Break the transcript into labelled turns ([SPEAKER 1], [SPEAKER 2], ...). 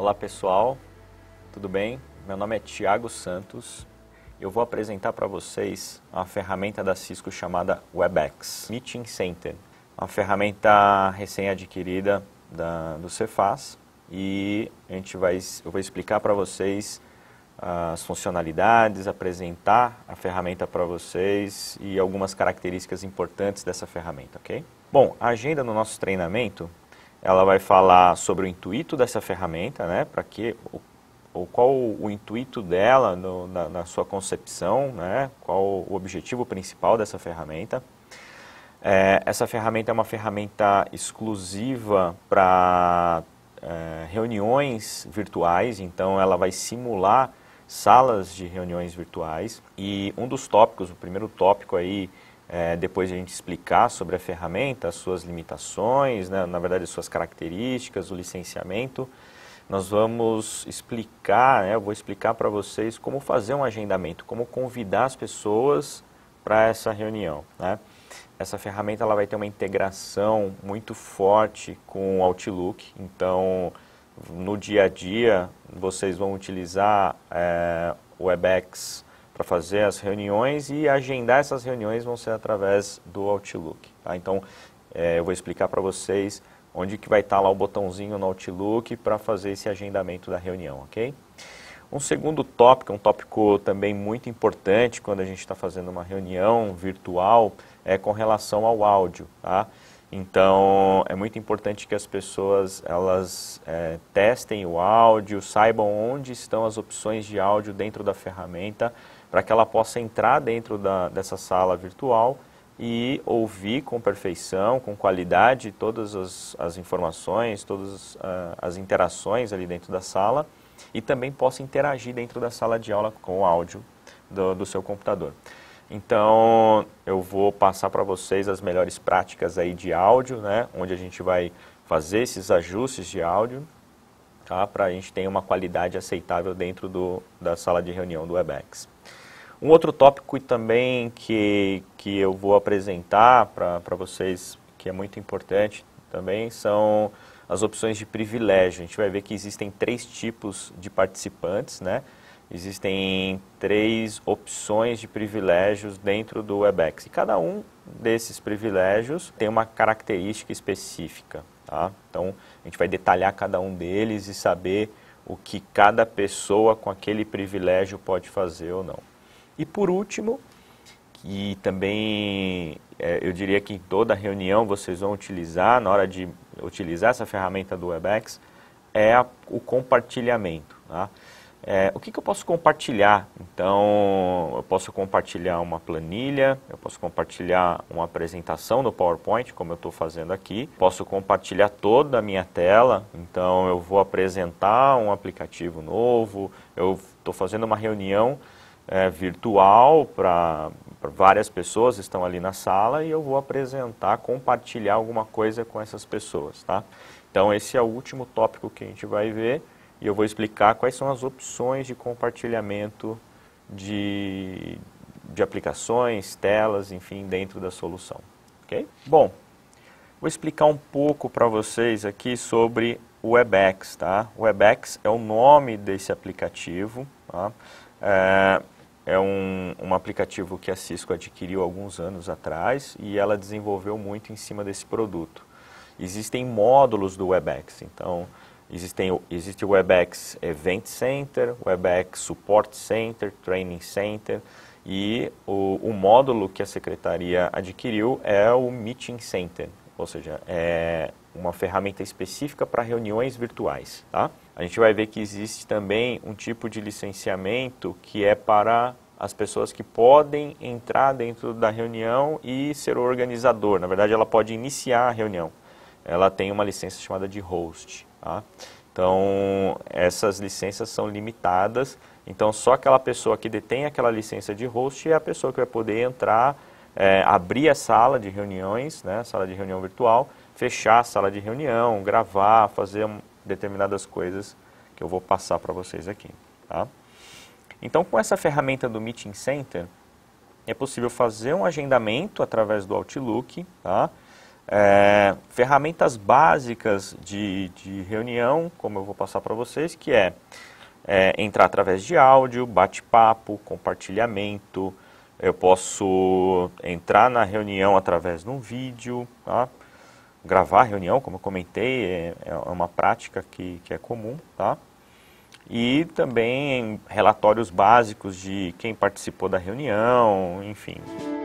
[SPEAKER 1] Olá pessoal, tudo bem? Meu nome é Tiago Santos. Eu vou apresentar para vocês uma ferramenta da Cisco chamada WebEx Meeting Center, uma ferramenta recém-adquirida do Cefaz e a gente vai, eu vou explicar para vocês as funcionalidades, apresentar a ferramenta para vocês e algumas características importantes dessa ferramenta, ok? Bom, a agenda no nosso treinamento ela vai falar sobre o intuito dessa ferramenta, né? Para que ou qual o intuito dela no, na, na, sua concepção, né? Qual o objetivo principal dessa ferramenta? É, essa ferramenta é uma ferramenta exclusiva para é, reuniões virtuais, então ela vai simular salas de reuniões virtuais. E um dos tópicos, o primeiro tópico aí é, depois de a gente explicar sobre a ferramenta, as suas limitações, né, na verdade as suas características, o licenciamento, nós vamos explicar, né, eu vou explicar para vocês como fazer um agendamento, como convidar as pessoas para essa reunião. Né? Essa ferramenta ela vai ter uma integração muito forte com o Outlook, então no dia a dia vocês vão utilizar é, o WebEx para fazer as reuniões e agendar essas reuniões vão ser através do Outlook. Tá? Então, é, eu vou explicar para vocês onde que vai estar tá lá o botãozinho no Outlook para fazer esse agendamento da reunião, ok? Um segundo tópico, um tópico também muito importante quando a gente está fazendo uma reunião virtual, é com relação ao áudio, tá? Então, é muito importante que as pessoas elas é, testem o áudio, saibam onde estão as opções de áudio dentro da ferramenta, para que ela possa entrar dentro da, dessa sala virtual e ouvir com perfeição, com qualidade, todas as, as informações, todas uh, as interações ali dentro da sala e também possa interagir dentro da sala de aula com o áudio do, do seu computador. Então, eu vou passar para vocês as melhores práticas aí de áudio, né? Onde a gente vai fazer esses ajustes de áudio, tá? Para a gente ter uma qualidade aceitável dentro do, da sala de reunião do WebEx. Um outro tópico também que, que eu vou apresentar para vocês, que é muito importante também, são as opções de privilégio. A gente vai ver que existem três tipos de participantes, né? Existem três opções de privilégios dentro do Webex. E cada um desses privilégios tem uma característica específica. Tá? Então, a gente vai detalhar cada um deles e saber o que cada pessoa com aquele privilégio pode fazer ou não. E por último, que também é, eu diria que em toda reunião vocês vão utilizar, na hora de utilizar essa ferramenta do Webex, é o compartilhamento. Tá? É, o que, que, eu posso compartilhar? Então, eu posso compartilhar uma planilha, eu posso compartilhar uma apresentação do PowerPoint, como eu estou fazendo aqui, posso compartilhar toda a minha tela. Então, eu vou apresentar um aplicativo novo, eu estou fazendo uma reunião é, virtual para várias pessoas estão ali na sala e eu vou apresentar, compartilhar alguma coisa com essas pessoas, tá? Então, esse é o último tópico que a gente vai ver e eu vou explicar quais são as opções de compartilhamento de, de aplicações, telas, enfim, dentro da solução. Okay? Bom, vou explicar um pouco para vocês aqui sobre o WebEx. Tá? O WebEx é o nome desse aplicativo. Tá? É, é um, um aplicativo que a Cisco adquiriu alguns anos atrás e ela desenvolveu muito em cima desse produto. Existem módulos do WebEx, então Existem, existe o WebEx Event Center, WebEx Support Center, Training Center e o, o módulo que a secretaria adquiriu é o Meeting Center, ou seja, é uma ferramenta específica para reuniões virtuais. Tá? A gente vai ver que existe também um tipo de licenciamento que é para as pessoas que podem entrar dentro da reunião e ser o organizador. Na verdade, ela pode iniciar a reunião. Ela tem uma licença chamada de host. Tá? Então, essas licenças são limitadas. Então, só aquela pessoa que detém aquela licença de host é a pessoa que vai poder entrar, é, abrir a sala de reuniões, né, sala de reunião virtual, fechar a sala de reunião, gravar, fazer um, determinadas coisas que eu vou passar para vocês aqui. Tá? Então, com essa ferramenta do Meeting Center, é possível fazer um agendamento através do Outlook, tá? é, ferramentas básicas de, de reunião, como eu vou passar para vocês, que é, é entrar através de áudio, bate-papo, compartilhamento, eu posso entrar na reunião através de um vídeo, tá? gravar a reunião, como eu comentei, é, é, uma prática que, que é comum. Tá? E também relatórios básicos de quem participou da reunião, enfim.